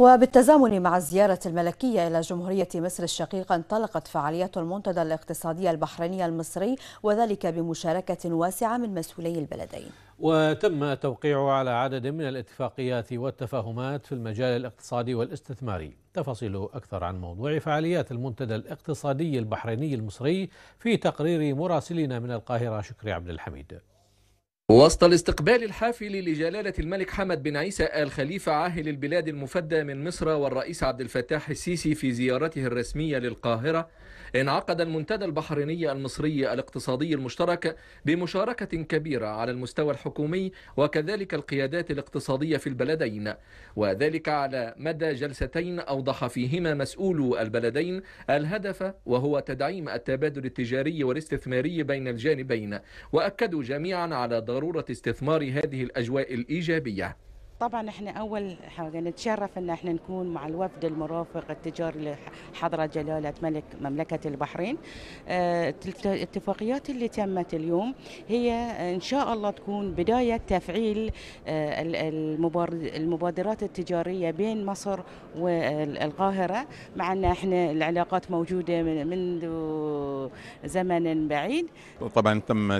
وبالتزامن مع الزيارة الملكية إلى جمهورية مصر الشقيقة انطلقت فعاليات المنتدى الاقتصادي البحريني المصري وذلك بمشاركة واسعة من مسؤولي البلدين وتم التوقيع على عدد من الاتفاقيات والتفاهمات في المجال الاقتصادي والاستثماري تفاصيل أكثر عن موضوع فعاليات المنتدى الاقتصادي البحريني المصري في تقرير مراسلنا من القاهرة شكري عبد الحميد وسط الاستقبال الحافل لجلالة الملك حمد بن عيسى آل خليفة عاهل البلاد المفدى من مصر والرئيس عبد الفتاح السيسي في زيارته الرسمية للقاهرة انعقد المنتدى البحريني المصري الاقتصادي المشترك بمشاركة كبيرة على المستوى الحكومي وكذلك القيادات الاقتصادية في البلدين وذلك على مدى جلستين أوضح فيهما مسؤولو البلدين الهدف وهو تدعيم التبادل التجاري والاستثماري بين الجانبين وأكدوا جميعا على ضرورة استثمار هذه الأجواء الإيجابية طبعا احنا اول حاجه نتشرف ان احنا نكون مع الوفد المرافق التجاري لحضره جلاله ملك مملكه البحرين آه، الاتفاقيات اللي تمت اليوم هي ان شاء الله تكون بدايه تفعيل آه، المبادرات التجاريه بين مصر والقاهره مع ان احنا العلاقات موجوده منذ زمن بعيد طبعا تم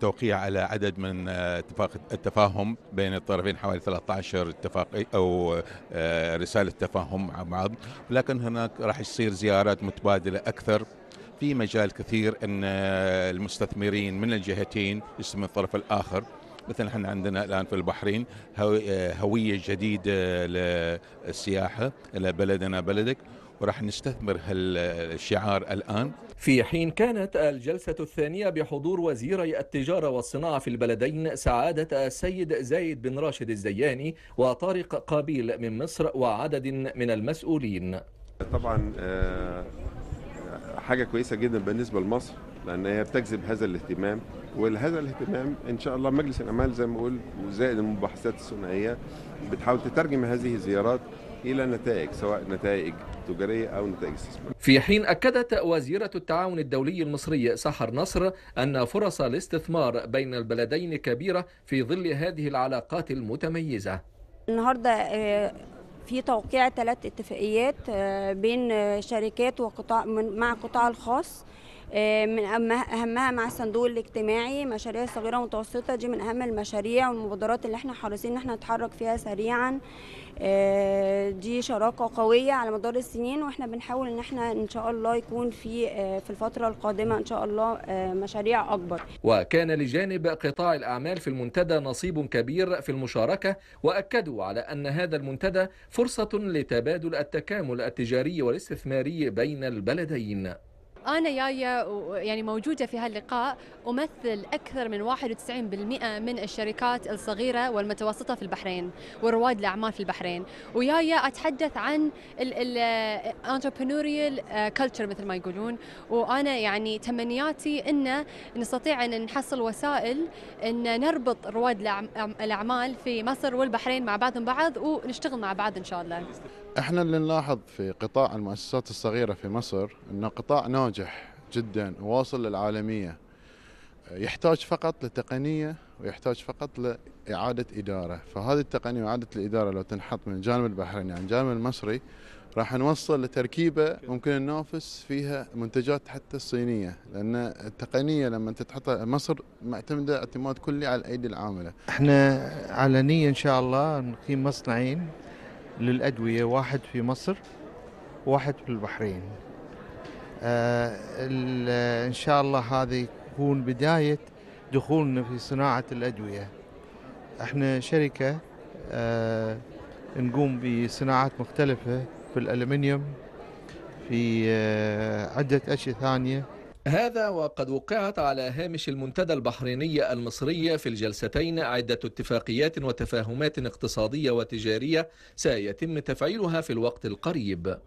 توقيع على عدد من آه، اتفاق التفاهم بين الطرفين حوالي 13 اتفاق أو آه، رسالة تفاهم مع بعض لكن هناك راح يصير زيارات متبادلة أكثر في مجال كثير أن آه، المستثمرين من الجهتين من الطرف الآخر مثل احنا عندنا الان في البحرين آه، هويه جديده للسياحه الى بلدنا بلدك وراح نستثمر هالشعار الان في حين كانت الجلسة الثانية بحضور وزيري التجارة والصناعة في البلدين سعادة السيد زايد بن راشد الزياني وطارق قابيل من مصر وعدد من المسؤولين طبعا آه، حاجة كويسة جدا بالنسبة لمصر لأن هي بتجذب هذا الاهتمام ولهذا الاهتمام إن شاء الله مجلس الأعمال زي ما بقول وزائد المباحثات الثنائية بتحاول تترجم هذه الزيارات إلى نتائج سواء نتائج التجارية أو نتائج الاستثمار في حين أكدت وزيرة التعاون الدولي المصري سحر نصر أن فرص الاستثمار بين البلدين كبيرة في ظل هذه العلاقات المتميزة النهاردة آه، في توقيع ثلاث اتفاقيات آه، بين شركات وقطاع مع القطاع الخاص آه، من اهمها مع الصندوق الاجتماعي مشاريع صغيره ومتوسطه دي من اهم المشاريع والمبادرات اللي احنا حريصين ان احنا نتحرك فيها سريعا آه، دي شراكه قويه على مدار السنين واحنا بنحاول ان احنا ان شاء الله يكون في آه، في الفتره القادمه ان شاء الله مشاريع اكبر وكان لجانب قطاع الاعمال في المنتدى نصيب كبير في المشاركه واكدوا على ان هذا المنتدى فرصه لتبادل التكامل التجاري والاستثماري بين البلدين انا جايه يعني موجوده في هاللقاء امثل اكثر من 91% من الشركات الصغيره والمتوسطه في البحرين ورواد الاعمال في البحرين وجايه اتحدث عن الانتربرنوريال كلتشر آه، مثل ما يقولون وانا يعني تمنياتي ان نستطيع ان نحصل وسائل ان نربط رواد الاعمال في مصر والبحرين مع بعضهم بعض ونشتغل مع بعض ان شاء الله احنا اللي نلاحظ في قطاع المؤسسات الصغيره في مصر انه قطاع ناجح جدا وواصل للعالميه يحتاج فقط لتقنيه ويحتاج فقط لاعاده اداره فهذه التقنيه واعاده الاداره لو تنحط من الجانب البحريني عن الجانب المصري راح نوصل لتركيبه ممكن ننافس فيها منتجات حتى الصينيه لان التقنيه لما تتحط مصر معتمده اعتماد كلي على الايدي العامله. احنا علنيا ان شاء الله نقيم مصنعين للأدوية واحد في مصر واحد في البحرين آه إن شاء الله هذه تكون بداية دخولنا في صناعة الأدوية احنا شركة آه نقوم بصناعات مختلفة في الألمنيوم في آه عدة أشياء ثانية هذا وقد وقعت على هامش المنتدى البحريني المصري في الجلستين عدة اتفاقيات وتفاهمات اقتصادية وتجارية سيتم تفعيلها في الوقت القريب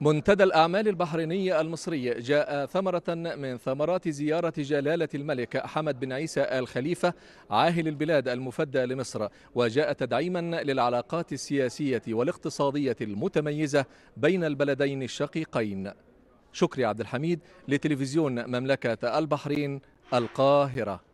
منتدى الأعمال البحريني المصري جاء ثمرة من ثمرات زيارة جلالة الملك حمد بن عيسى آل خليفة عاهل البلاد المفدى لمصر وجاء تدعيما للعلاقات السياسية والاقتصادية المتميزة بين البلدين الشقيقين شكري عبد الحميد لتلفزيون مملكة البحرين القاهرة